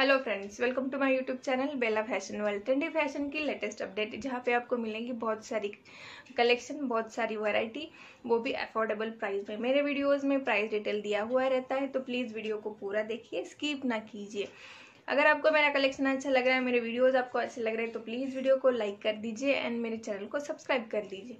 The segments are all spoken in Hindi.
hello friends welcome to my YouTube channel Bella Fashion World trendy fashion की लेटेस्ट अपडेट जहाँ पे आपको मिलेंगी बहुत सारी कलेक्शन बहुत सारी वैरायटी वो भी अफोर्डेबल प्राइस में मेरे वीडियोस में प्राइस डिटेल दिया हुआ रहता है तो प्लीज़ वीडियो को पूरा देखिए स्कीप ना कीजिए अगर आपको मेरा कलेक्शन अच्छा लग रहा है मेरे वीडियोज़ आपको अच्छे लग रहे हैं तो प्लीज़ वीडियो को लाइक कर दीजिए एंड मेरे चैनल को सब्सक्राइब कर दीजिए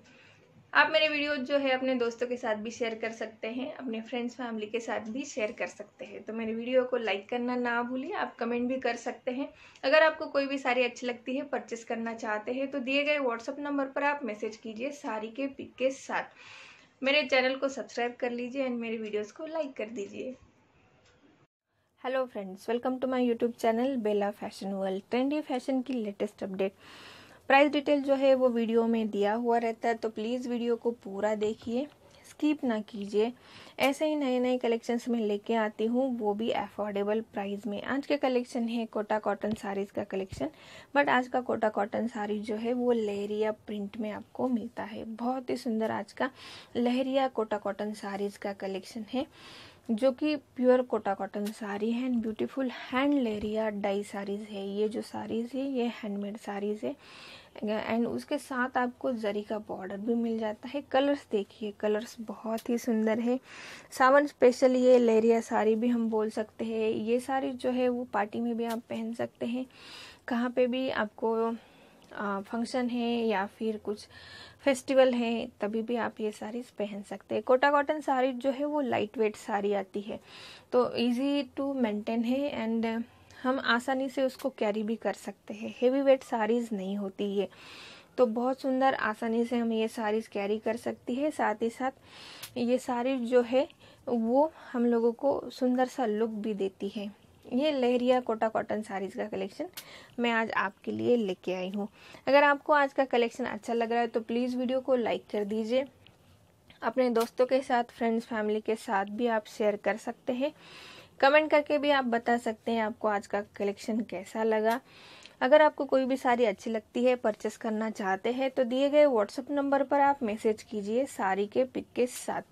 आप मेरे वीडियो जो है अपने दोस्तों के साथ भी शेयर कर सकते हैं अपने फ्रेंड्स फैमिली के साथ भी शेयर कर सकते हैं तो मेरे वीडियो को लाइक करना ना भूलिए आप कमेंट भी कर सकते हैं अगर आपको कोई भी साड़ी अच्छी लगती है परचेस करना चाहते हैं तो दिए गए व्हाट्सअप नंबर पर आप मैसेज कीजिए साड़ी के पिक के साथ मेरे चैनल को सब्सक्राइब कर लीजिए एंड मेरे वीडियोज़ को लाइक कर दीजिए hello friends welcome to my YouTube channel Bella Fashion World trendy fashion की लेटेस्ट अपडेट प्राइस डिटेल जो है वो वीडियो में दिया हुआ रहता है तो प्लीज़ वीडियो को पूरा देखिए स्किप ना कीजिए ऐसे ही नए नए कलेक्शंस में लेके आती हूँ वो भी अफोर्डेबल प्राइस में आज के कलेक्शन है कोटा कॉटन साड़ीज़ का कलेक्शन बट आज का कोटा कॉटन साड़ी जो है वो लहरिया प्रिंट में आपको मिलता है बहुत ही सुंदर आज का लहरिया कोटा कॉटन साड़ीज़ का कलेक्शन है जो कि प्योर कोटा कॉटन साड़ी है and beautiful hand lehariya dye saris है ये जो साड़ीज़ है ये हैंडमेड साड़ीज़ है एंड उसके साथ आपको जरी का बॉर्डर भी मिल जाता है कलर्स देखिए कलर्स बहुत ही सुंदर है सावन स्पेशल ये लेरिया साड़ी भी हम बोल सकते हैं ये साड़ी जो है वो पार्टी में भी आप पहन सकते हैं कहाँ पे भी आपको फंक्शन है या फिर कुछ फेस्टिवल है तभी भी आप ये साड़ीज़ पहन सकते हैं कोटा कॉटन साड़ी जो है वो लाइट वेट साड़ी आती है तो इजी टू मेंटेन है एंड हम आसानी से उसको कैरी भी कर सकते हैं हेवी वेट साड़ीज़ नहीं होती ये तो बहुत सुंदर आसानी से हम ये साड़ीज़ कैरी कर सकती है साथ ही साथ ये साड़ी जो है वो हम लोगों को सुंदर सा लुक भी देती है ये लहरिया कोटा कॉटन साड़ीज़ का कलेक्शन मैं आज आपके लिए लेके आई हूँ अगर आपको आज का कलेक्शन अच्छा लग रहा है तो प्लीज़ वीडियो को लाइक कर दीजिए अपने दोस्तों के साथ फ्रेंड्स फैमिली के साथ भी आप शेयर कर सकते हैं कमेंट करके भी आप बता सकते हैं आपको आज का कलेक्शन कैसा लगा अगर आपको कोई भी साड़ी अच्छी लगती है परचेस करना चाहते हैं तो दिए गए व्हाट्सएप नंबर पर आप मैसेज कीजिए साड़ी के पिक के साथ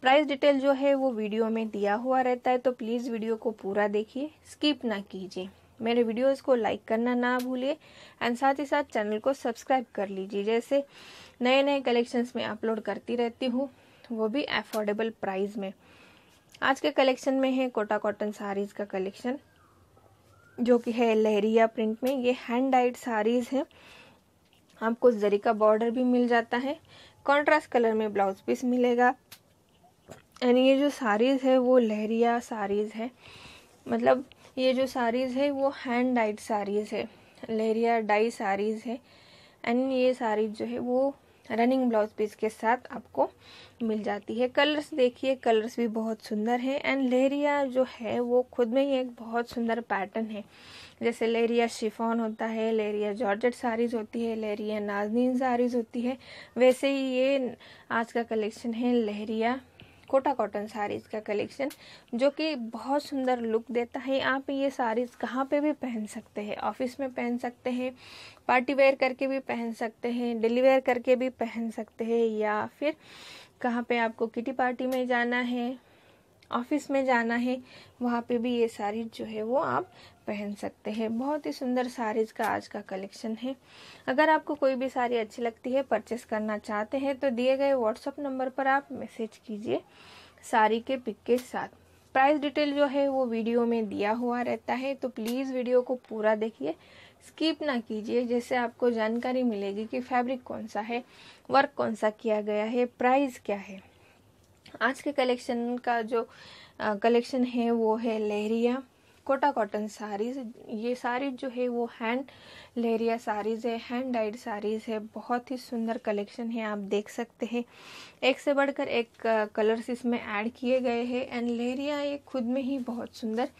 प्राइस डिटेल जो है वो वीडियो में दिया हुआ रहता है तो प्लीज़ वीडियो को पूरा देखिए स्किप ना कीजिए मेरे वीडियोस को लाइक करना ना भूलिए एंड साथ ही साथ चैनल को सब्सक्राइब कर लीजिए जैसे नए नए कलेक्शंस में अपलोड करती रहती हूँ वो भी अफोर्डेबल प्राइस में आज के कलेक्शन में है कोटा कॉटन साड़ीज़ का कलेक्शन जो कि है लहरिया प्रिंट में ये हैंड डाइड साड़ीज़ हैं आपको जरी का बॉर्डर भी मिल जाता है कॉन्ट्रास्ट कलर में ब्लाउज पीस मिलेगा यानी ये जो साड़ीज़ है वो लहरिया साड़ीज़ है मतलब ये जो साड़ीज़ है वो हैंड डाइड साड़ीज़ है लहरिया डाई साड़ीज़ है एंड ये साड़ीज जो है वो रनिंग ब्लाउज पीस के साथ आपको मिल जाती है कलर्स देखिए कलर्स भी बहुत सुंदर है एंड लहरिया जो है वो खुद में ही एक बहुत सुंदर पैटर्न है जैसे लहरिया शिफॉन होता है लहरिया जॉर्जेट साड़ीज होती है लहरिया नाजनीन साड़ीज होती है वैसे ही ये आज का कलेक्शन है लहरिया कोटा कॉटन साड़ीज़ का कलेक्शन जो कि बहुत सुंदर लुक देता है आप ये साड़ीज़ कहाँ पे भी पहन सकते हैं ऑफिस में पहन सकते हैं पार्टी वेयर करके भी पहन सकते हैं डेली वेयर करके भी पहन सकते हैं या फिर कहाँ पे आपको किटी पार्टी में जाना है ऑफिस में जाना है वहाँ पे भी ये साड़ी जो है वो आप पहन सकते हैं बहुत ही सुंदर साड़ीज का आज का कलेक्शन है अगर आपको कोई भी साड़ी अच्छी लगती है परचेस करना चाहते हैं तो दिए गए व्हाट्सअप नंबर पर आप मैसेज कीजिए साड़ी के पिक के साथ प्राइस डिटेल जो है वो वीडियो में दिया हुआ रहता है तो प्लीज़ वीडियो को पूरा देखिए स्किप ना कीजिए जैसे आपको जानकारी मिलेगी कि फैब्रिक कौन सा है वर्क कौन सा किया गया है प्राइस क्या है आज के कलेक्शन का जो कलेक्शन है वो है लहरिया कोटा कॉटन साड़ीज ये साड़ी जो है वो हैंड लेरिया साड़ीज़ है हैंड डाइड साड़ीज़ है बहुत ही सुंदर कलेक्शन है आप देख सकते हैं एक से बढ़कर एक कलर्स इसमें ऐड किए गए हैं एंड लेरिया ये खुद में ही बहुत सुंदर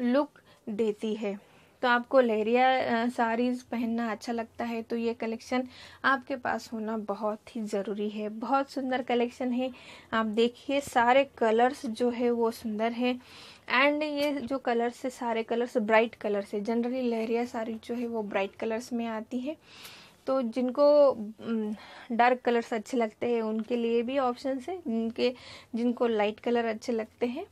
लुक देती है तो आपको लहरिया साड़ीज़ पहनना अच्छा लगता है तो ये कलेक्शन आपके पास होना बहुत ही ज़रूरी है बहुत सुंदर कलेक्शन है आप देखिए सारे कलर्स जो है वो सुंदर है एंड ये जो कलर्स है सारे कलर्स ब्राइट कलर्स है जनरली लहरिया साड़ी जो है वो ब्राइट कलर्स में आती है तो जिनको डार्क कलर्स अच्छे लगते हैं उनके लिए भी ऑप्शन है जिनके जिनको लाइट कलर अच्छे लगते हैं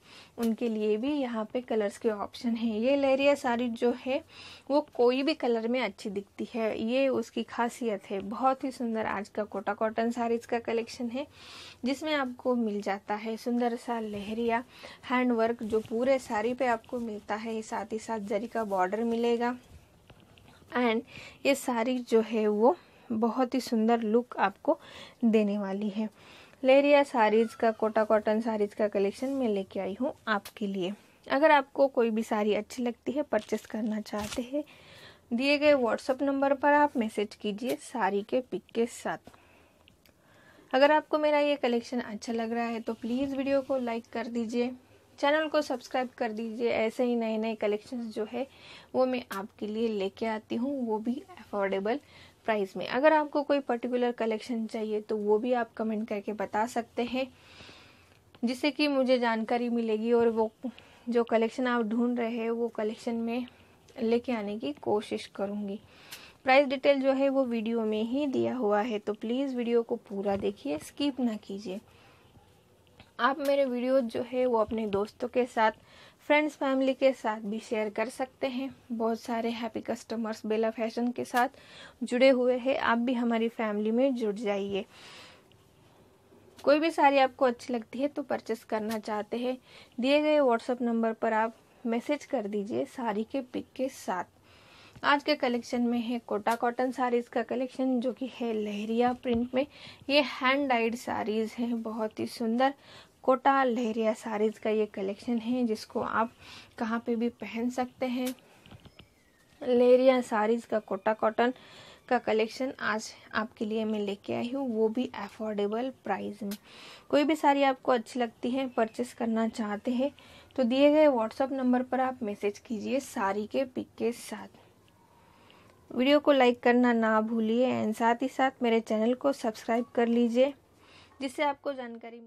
उनके लिए भी यहाँ पे कलर्स के ऑप्शन है ये लहरिया साड़ी जो है वो कोई भी कलर में अच्छी दिखती है ये उसकी खासियत है बहुत ही सुंदर आज का कोटा कॉटन साड़ीज का कलेक्शन है जिसमें आपको मिल जाता है सुंदर सा लहरिया हैंडवर्क जो पूरे साड़ी पे आपको मिलता है साथ ही साथ जरी का बॉर्डर मिलेगा एंड ये साड़ी जो है वो बहुत ही सुंदर लुक आपको देने वाली है लेरिया साड़ीज़ का कोटा कॉटन साड़ीज़ का कलेक्शन मैं लेके आई हूँ आपके लिए अगर आपको कोई भी साड़ी अच्छी लगती है परचेस करना चाहते हैं दिए गए व्हाट्सअप नंबर पर आप मैसेज कीजिए साड़ी के पिक के साथ अगर आपको मेरा ये कलेक्शन अच्छा लग रहा है तो प्लीज़ वीडियो को लाइक कर दीजिए चैनल को सब्सक्राइब कर दीजिए ऐसे ही नए नए कलेक्शंस जो है वो मैं आपके लिए लेके आती हूँ वो भी अफोर्डेबल प्राइस में अगर आपको कोई पर्टिकुलर कलेक्शन चाहिए तो वो भी आप कमेंट करके बता सकते हैं जिससे कि मुझे जानकारी मिलेगी और वो जो कलेक्शन आप ढूंढ रहे हैं वो कलेक्शन में लेके आने की कोशिश करूँगी प्राइस डिटेल जो है वो वीडियो में ही दिया हुआ है तो प्लीज़ वीडियो को पूरा देखिए स्किप ना कीजिए आप मेरे वीडियो जो है वो अपने दोस्तों के साथ फ्रेंड्स फैमिली के साथ भी शेयर कर सकते हैं बहुत सारे हैप्पी कस्टमर्स बेला फैशन के साथ जुड़े हुए हैं आप भी हमारी फैमिली में जुड़ जाइए कोई भी साड़ी आपको अच्छी लगती है तो परचेस करना चाहते हैं दिए गए व्हाट्सएप नंबर पर आप मैसेज कर दीजिए साड़ी के पिक के साथ आज के कलेक्शन में है कोटा कॉटन साड़ीज़ का कलेक्शन जो कि है लहरिया प्रिंट में ये हैंड डाइड साड़ीज़ हैं बहुत ही सुंदर कोटा लहरिया साड़ीज़ का ये कलेक्शन है जिसको आप कहाँ पे भी पहन सकते हैं लहरिया साड़ीज़ का कोटा कॉटन का कलेक्शन आज आपके लिए मैं लेके आई हूँ वो भी अफोर्डेबल प्राइस में कोई भी साड़ी आपको अच्छी लगती है परचेस करना चाहते हैं तो दिए गए व्हाट्सअप नंबर पर आप मैसेज कीजिए साड़ी के पिक के साथ वीडियो को लाइक करना ना भूलिए एंड साथ ही साथ मेरे चैनल को सब्सक्राइब कर लीजिए जिससे आपको जानकारी